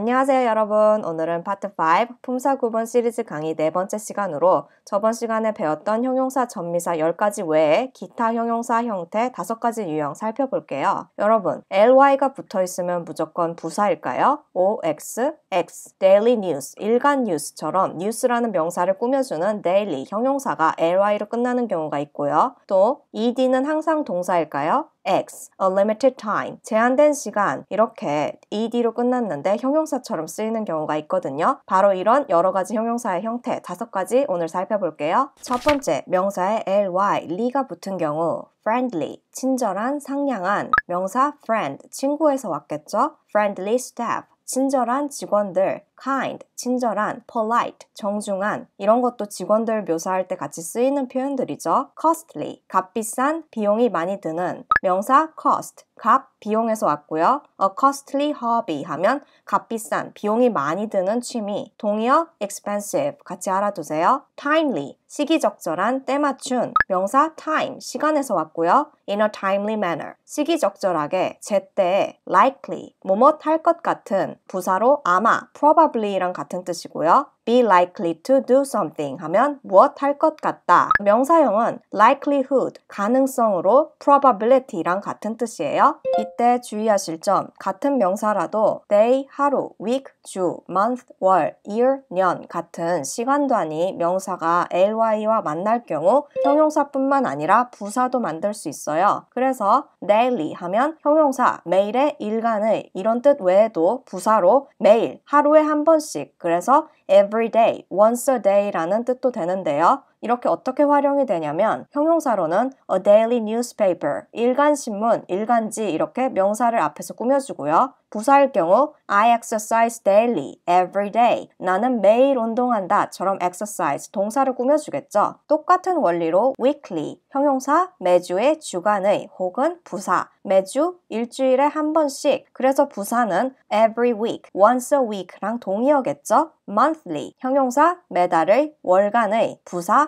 안녕하세요 여러분. 오늘은 파트 5 품사 구분 시리즈 강의 네 번째 시간으로 저번 시간에 배웠던 형용사 전미사 10가지 외에 기타 형용사 형태 5가지 유형 살펴볼게요. 여러분, ly가 붙어 있으면 무조건 부사일까요? ox, x, daily news, 일간 뉴스처럼 뉴스라는 명사를 꾸며주는 daily 형용사가 ly로 끝나는 경우가 있고요. 또 ed는 항상 동사일까요? x, a limited time, 제한된 시간 이렇게 ed로 끝났는데 형용사처럼 쓰이는 경우가 있거든요. 바로 이런 여러 가지 형용사의 형태 다섯 가지 오늘 살펴볼게요. 첫 번째, 명사에 ly, l i 가 붙은 경우 friendly, 친절한, 상냥한 명사 friend, 친구에서 왔겠죠? friendly staff, 친절한 직원들 kind, 친절한, polite, 정중한 이런 것도 직원들 묘사할 때 같이 쓰이는 표현들이죠. costly, 값비싼, 비용이 많이 드는 명사 cost, 값, 비용에서 왔고요. a costly hobby 하면 값비싼, 비용이 많이 드는 취미. 동의어 expensive 같이 알아두세요. timely, 시기적절한, 때맞춘. 명사 time, 시간에서 왔고요. in a timely manner, 시기적절하게, 제때에, likely, 뭐뭐 할것 같은 부사로 아마, probably probably랑 같은 뜻이고요. be likely to do something 하면 무엇 할 것 같다. 명사형은 likelihood, 가능성으로 probability랑 같은 뜻이에요. 이때 주의하실 점, 같은 명사라도 day, 하루, week, 주, month, 월, year, 년 같은 시간 단위 명사가 ly와 만날 경우 형용사뿐만 아니라 부사도 만들 수 있어요. 그래서 daily 하면 형용사, 매일의 일간의 이런 뜻 외에도 부사로 매일, 하루에 한 번씩, 그래서 every every day, once a day라는 뜻도 되는데요. 이렇게 어떻게 활용이 되냐면 형용사로는 a daily newspaper, 일간신문, 일간지 이렇게 명사를 앞에서 꾸며주고요. 부사일 경우 I exercise daily, every day. 나는 매일 운동한다처럼 exercise 동사를 꾸며주겠죠. 똑같은 원리로 weekly 형용사 매주의 주간의 혹은 부사 매주 일주일에 한 번씩 그래서 부사는 every week, once a week랑 동의어겠죠. monthly 형용사 매달의 월간의 부사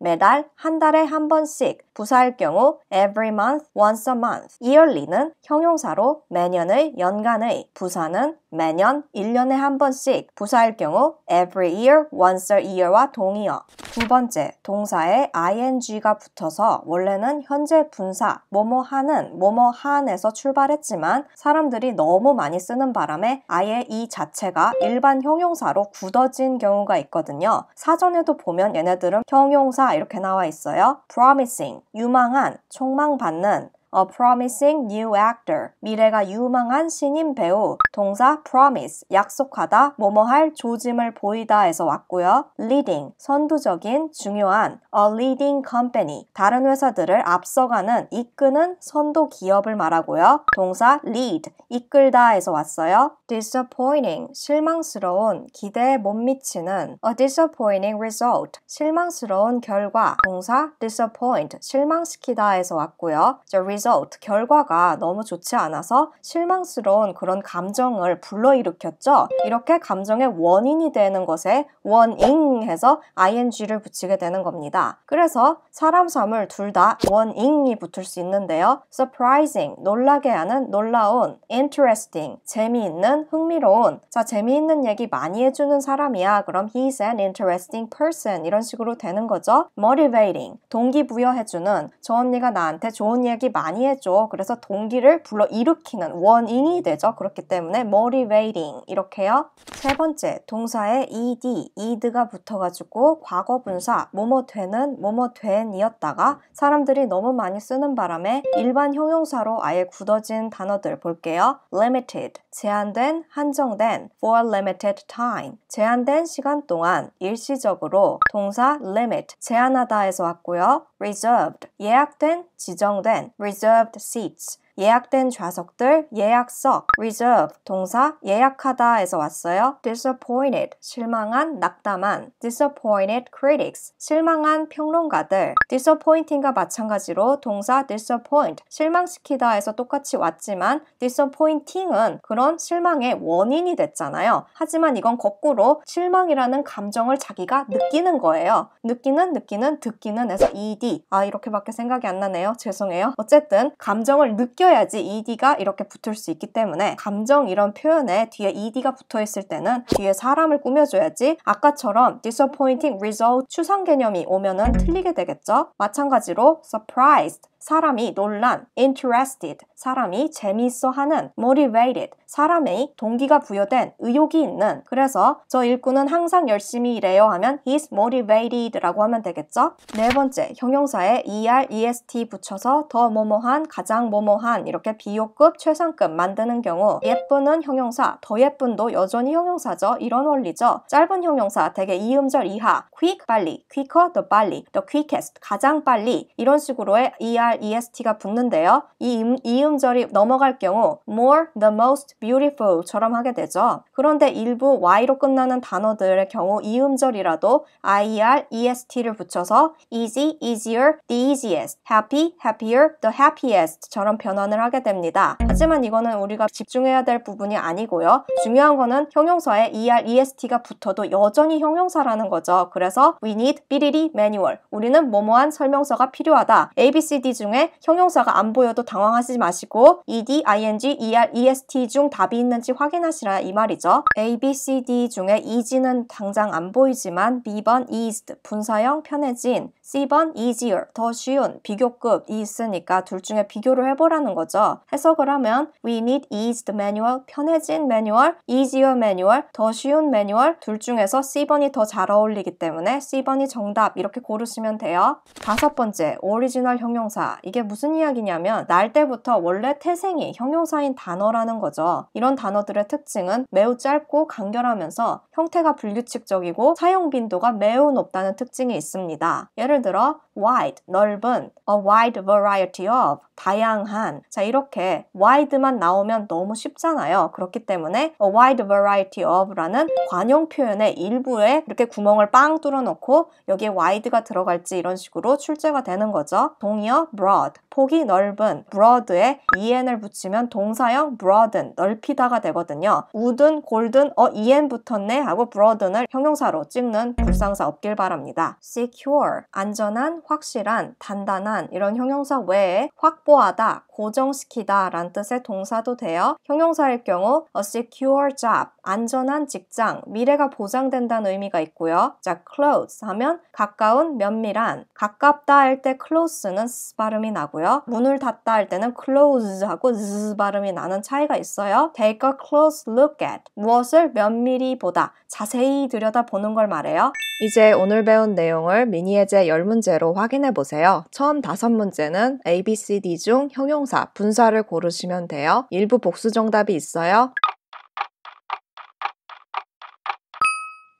매달 한 달에 한 번씩, 부사일 경우 every month, once a month, yearly는 형용사로 매년의, 연간의, 부사는 매년 1년에 한 번씩, 부사일 경우 every year, once a year와 동의어. 두 번째, 동사에 ing가 붙어서 원래는 현재 분사, 뭐뭐 하는, 뭐뭐 한에서 출발했지만 사람들이 너무 많이 쓰는 바람에 아예 이 자체가 일반 형용사로 굳어진 경우가 있거든요. 사전에도 보면 얘네들은 형용사 이렇게 나와 있어요. promising, 유망한, 촉망받는, a promising new actor, 미래가 유망한 신인 배우, 동사 promise, 약속하다, 뭐뭐할 조짐을 보이다에서 왔고요. leading, 선두적인, 중요한, a leading company, 다른 회사들을 앞서가는, 이끄는 선도 기업을 말하고요. 동사 lead, 이끌다에서 왔어요. disappointing, 실망스러운, 기대에 못 미치는, a disappointing result, 실망스러운 결과, 동사 disappoint, 실망시키다에서 왔고요. The 그래서 결과가 너무 좋지 않아서 실망스러운 그런 감정을 불러일으켰죠. 이렇게 감정의 원인이 되는 것에 원인 해서 ing를 붙이게 되는 겁니다. 그래서 사람 사물 둘 다원인이 붙을 수 있는데요. surprising, 놀라게 하는 놀라운, interesting, 재미있는, 흥미로운 자, 재미있는 얘기 많이 해주는 사람이야. 그럼 he's an interesting person 이런 식으로 되는 거죠. motivating, 동기부여해주는 저 언니가 나한테 좋은 얘기 많이 많이 해줘. 그래서 동기를 불러 일으키는 원인이 되죠. 그렇기 때문에 motivating 이렇게요. 세 번째 동사에 ed, ed가 붙어가지고 과거 분사 뭐뭐 되는 뭐뭐 된이었다가 사람들이 너무 많이 쓰는 바람에 일반 형용사로 아예 굳어진 단어들 볼게요. limited 제한된 한정된 for limited time 제한된 시간 동안 일시적으로 동사 limit 제한하다에서 왔고요. reserved 예약된 지정된 r e s reserved seats 예약된 좌석들, 예약석, reserve, 동사 예약하다에서 왔어요. disappointed, 실망한, 낙담한, disappointed critics, 실망한 평론가들, disappointing과 마찬가지로 동사 disappoint, 실망시키다에서 똑같이 왔지만 disappointing은 그런 실망의 원인이 됐잖아요. 하지만 이건 거꾸로 실망이라는 감정을 자기가 느끼는 거예요. 느끼는, 느끼는, 듣기는 에서 ed. 아, 이렇게밖에 생각이 안 나네요. 죄송해요. 어쨌든 감정을 느껴 띄어야지 ed가 이렇게 붙을 수 있기 때문에 감정 이런 표현에 뒤에 ed가 붙어 있을 때는 뒤에 사람을 꾸며줘야지 아까처럼 disappointing result 추상 개념이 오면은 틀리게 되겠죠. 마찬가지로 surprised 사람이 논란, interested, 사람이 재미있어하는, motivated, 사람의 동기가 부여된 의욕이 있는. 그래서 저 일꾼은 항상 열심히 일해요 하면 he's motivated라고 하면 되겠죠? 네 번째, 형용사에 er, est 붙여서 더 뭐뭐한, 가장 뭐뭐한 이렇게 비교급, 최상급 만드는 경우 예쁜은 형용사, 더 예쁜도 여전히 형용사죠. 이런 원리죠. 짧은 형용사 되게 이음절 이하, quick 빨리, quicker 더 빨리, the quickest 가장 빨리 이런 식으로의 er, EST가 붙는데요. 이 이음절이 넘어갈 경우 more, the most beautiful처럼 하게 되죠. 그런데 일부 y로 끝나는 단어들의 경우 이음절이라도 ir, e est를 붙여서 easy, easier, the easiest, happy, happier, the happiest처럼 변환을 하게 됩니다. 하지만 이거는 우리가 집중해야 될 부분이 아니고요. 중요한 거는 형용사에 er, est가 붙어도 여전히 형용사라는 거죠. 그래서 we need 삐리리 매뉴얼. 우리는 뭐뭐한 설명서가 필요하다. A, B, C, D 중에 형용사가 안 보여도 당황하지 마시고 ed, ing, er, est 중 답이 있는지 확인하시라 이 말이죠. a, b, c, d 중에 eas는 당장 안 보이지만 b번 eased, 분사형 편해진, c번 easier, 더 쉬운, 비교급이 있으니까 둘 중에 비교를 해보라는 거죠. 해석을 하면 we need eased manual, 편해진 매 a 얼 easier manual, 더 쉬운 매뉴얼 둘 중에서 c번이 더 잘 어울리기 때문에 c번이 정답 이렇게 고르시면 돼요. 다섯 번째, 오리지널 형용사 이게 무슨 이야기냐면 날 때부터 원래 태생이 형용사인 단어라는 거죠. 이런 단어들의 특징은 매우 짧고 간결하면서 형태가 불규칙적이고 사용 빈도가 매우 높다는 특징이 있습니다. 예를 들어 wide 넓은 a wide variety of 다양한 자 이렇게 wide만 나오면 너무 쉽잖아요. 그렇기 때문에 a wide variety of라는 관용 표현의 일부에 이렇게 구멍을 빵 뚫어놓고 여기에 wide가 들어갈지 이런 식으로 출제가 되는 거죠. 동의어 broad 폭이 넓은 broad에 en을 붙이면 동사형 broaden 넓히다가 되거든요. wooden, g 어 en 붙었네 하고 broaden을 형용사로 찍는 불상사 없길 바랍니다. secure 안전한 확실한, 단단한 이런 형용사 외에 확보하다, 고정시키다 라는 뜻의 동사도 되어 형용사일 경우 a secure job 안전한 직장, 미래가 보장된다는 의미가 있고요. 자, close 하면 가까운, 면밀한. 가깝다 할 때 close는 s 발음이 나고요. 문을 닫다 할 때는 close 하고 z 발음이 나는 차이가 있어요. Take a close look at. 무엇을 면밀히 보다, 자세히 들여다보는 걸 말해요. 이제 오늘 배운 내용을 미니에제 10문제로 확인해 보세요. 처음 다섯 문제는 A, B, C, D 중 형용사, 분사를 고르시면 돼요. 일부 복수 정답이 있어요.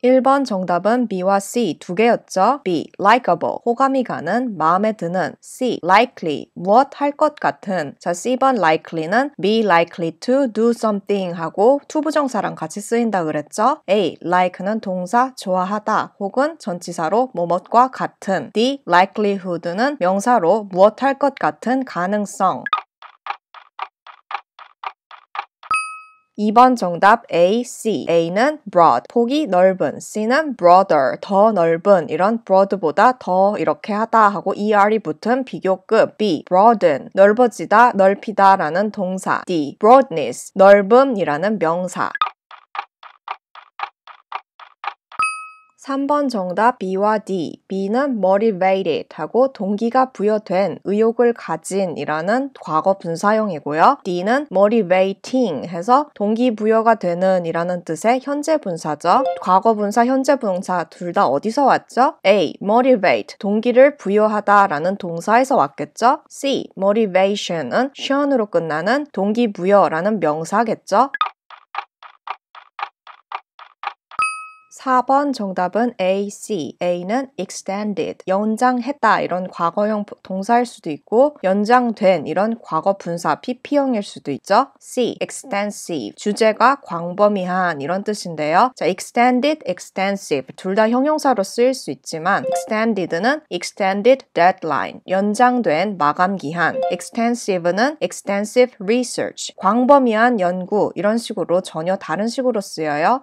1번 정답은 B와 C 두 개였죠. B. likable. 호감이 가는, 마음에 드는. C. likely. 무엇 할 것 같은. 자, C번 likely는 be likely to do something 하고 투부정사랑 같이 쓰인다 그랬죠. A. like는 동사 좋아하다 혹은 전치사로 뭐뭇과 같은. D. likelihood는 명사로 무엇 할 것 같은 가능성. 2번 정답 A, C. A는 broad, 폭이 넓은, C는 broader, 더 넓은, 이런 broad보다 더 이렇게 하다 하고 er이 붙은 비교급 B, broaden, 넓어지다, 넓히다 라는 동사 D, broadness, 넓음이라는 명사 3번 정답 B와 D. B는 motivated하고 동기가 부여된, 의욕을 가진이라는 과거 분사형이고요. D는 motivating 해서 동기 부여가 되는이라는 뜻의 현재 분사죠. 과거 분사, 현재 분사 둘 다 어디서 왔죠? A. motivate 동기를 부여하다라는 동사에서 왔겠죠? C. motivation은 션으로 끝나는 동기 부여라는 명사겠죠? 4번 정답은 A, C. A는 extended, 연장했다 이런 과거형 동사일 수도 있고 연장된 이런 과거 분사 PP형일 수도 있죠. C, extensive, 주제가 광범위한 이런 뜻인데요. 자, extended, extensive 둘 다 형용사로 쓰일 수 있지만 extended는 extended deadline, 연장된 마감 기한, extensive는 extensive research, 광범위한 연구 이런 식으로 전혀 다른 식으로 쓰여요.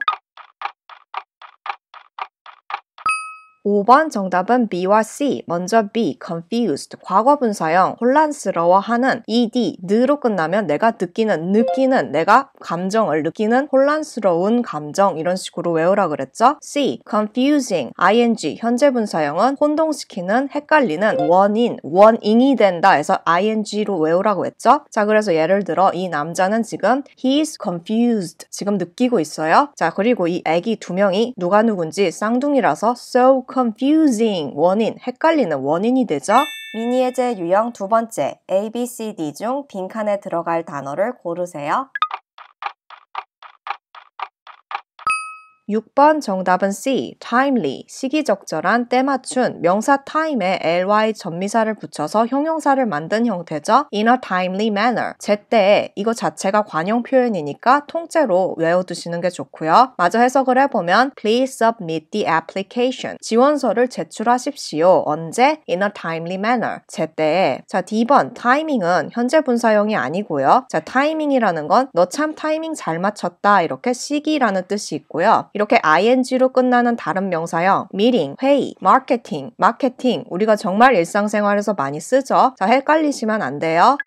5번 정답은 B와 C. 먼저 B, confused. 과거 분사형, 혼란스러워하는, ed, 느로 끝나면 내가 느끼는, 느끼는, 내가 감정을 느끼는 혼란스러운 감정 이런 식으로 외우라 그랬죠? C, confusing. ing, 현재 분사형은 혼동시키는, 헷갈리는, 원인, 원인이 된다 해서 ing로 외우라고 했죠? 자, 그래서 예를 들어 이 남자는 지금 he is confused. 지금 느끼고 있어요. 자, 그리고 이 애기 두 명이 누가 누군지 쌍둥이라서 so confusing 원인, 헷갈리는 원인이 되죠. 미니의 제 유형 두 번째, A, B, C, D 중 빈칸에 들어갈 단어를 고르세요. 6번 정답은 C. timely, 시기적절한, 때맞춘, 명사 time에 ly 전미사를 붙여서 형용사를 만든 형태죠. in a timely manner, 제때에 이거 자체가 관용 표현이니까 통째로 외워두시는 게 좋고요. 마저 해석을 해보면 please submit the application, 지원서를 제출하십시오. 언제? in a timely manner, 제때에 자, D번 타이밍은 현재 분사형이 아니고요. 자, 타이밍이라는 건 너 참 타이밍 잘 맞췄다 이렇게 시기라는 뜻이 있고요. 이렇게 ing로 끝나는 다른 명사요. meeting, 회의, marketing, marketing. 우리가 정말 일상생활에서 많이 쓰죠. 자, 헷갈리시면 안 돼요.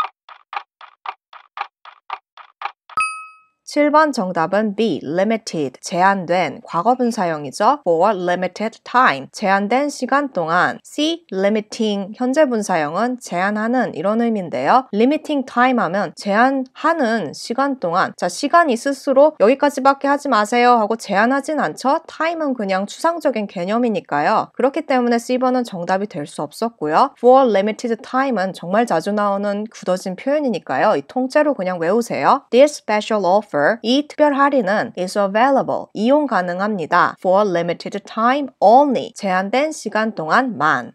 7번 정답은 B. limited, 제한된 과거분사형이죠. for limited time, 제한된 시간 동안. C. limiting, 현재분사형은 제한하는 이런 의미인데요. limiting time 하면 제한하는 시간 동안. 자, 시간이 스스로 여기까지밖에 하지 마세요 하고 제한하진 않죠. time은 그냥 추상적인 개념이니까요. 그렇기 때문에 C번은 정답이 될 수 없었고요. for limited time은 정말 자주 나오는 굳어진 표현이니까요. 이 통째로 그냥 외우세요. This special offer offer 이 특별 할인은 is available 이용 가능합니다. for limited time only 제한된 시간 동안만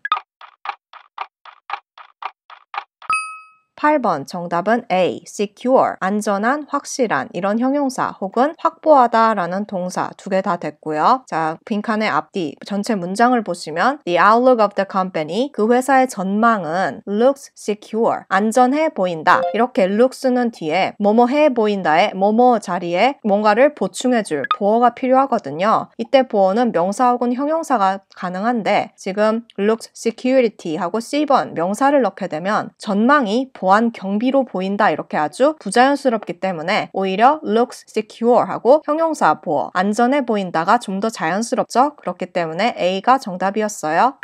8번 정답은 A. secure 안전한, 확실한 이런 형용사 혹은 확보하다라는 동사 두 개 다 됐고요. 자, 빈칸의 앞뒤 전체 문장을 보시면 the outlook of the company 그 회사의 전망은 looks secure 안전해 보인다. 이렇게 looks는 뒤에 뭐뭐 해 보인다에 뭐뭐 자리에 뭔가를 보충해 줄 보어가 필요하거든요. 이때 보어는 명사 혹은 형용사가 가능한데 지금 looks security 하고 C번 명사를 넣게 되면 전망이 보아 더한 경비로 보인다 이렇게 아주 부자연스럽기 때문에 오히려 looks secure 하고 형용사 보어 안전해 보인다가 좀 더 자연스럽죠? 그렇기 때문에 A가 정답이었어요.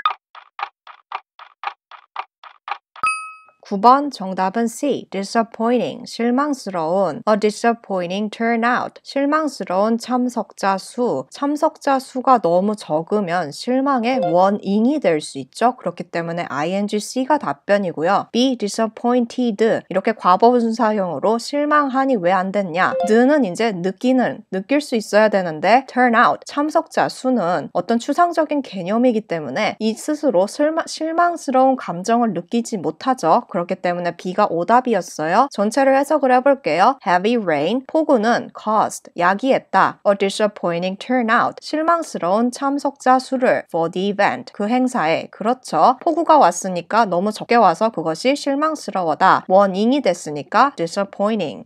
9번 정답은 C. disappointing 실망스러운 a disappointing turnout 실망스러운 참석자 수 참석자 수가 너무 적으면 실망의 원인이 될 수 있죠. 그렇기 때문에 ingc가 답변이고요. b disappointed 이렇게 과거분사형으로 실망하니 왜 안 됐냐 느는 이제 느끼는 느낄 수 있어야 되는데 turnout 참석자 수는 어떤 추상적인 개념이기 때문에 이 스스로 실망, 실망스러운 감정을 느끼지 못하죠. 그렇기 때문에 비가 오답이었어요. 전체를 해석을 해볼게요. Heavy rain, 폭우는 caused, 야기했다. A disappointing turnout, 실망스러운 참석자 수를 for the event, 그 행사에. 그렇죠. 폭우가 왔으니까 너무 적게 와서 그것이 실망스러워다. 원인이 됐으니까 disappointing.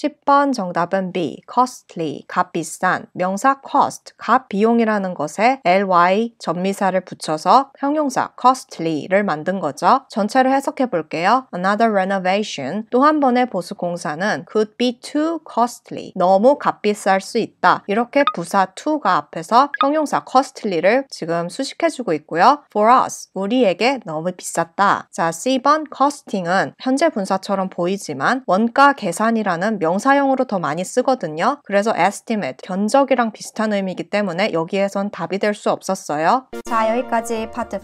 10번 정답은 B. costly, 값비싼. 명사 cost, 값 비용이라는 것에 ly 전미사를 붙여서 형용사 costly를 만든 거죠. 전체를 해석해 볼게요. Another renovation, 또 한 번의 보수 공사는 could be too costly, 너무 값비쌀 수 있다. 이렇게 부사 to가 앞에서 형용사 costly를 지금 수식해 주고 있고요. For us, 우리에게 너무 비쌌다. 자, C번 costing은 현재 분사처럼 보이지만 원가 계산이라는 명 명사형으로 더 많이 쓰거든요. 그래서 estimate, 견적이랑 비슷한 의미이기 때문에 여기에선 답이 될 수 없었어요. 자, 여기까지 파트 5,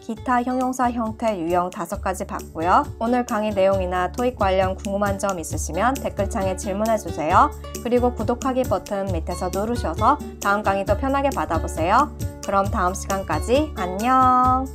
기타 형용사 형태 유형 5가지 봤고요. 오늘 강의 내용이나 토익 관련 궁금한 점 있으시면 댓글창에 질문해주세요. 그리고 구독하기 버튼 밑에서 누르셔서 다음 강의도 편하게 받아보세요. 그럼 다음 시간까지 안녕!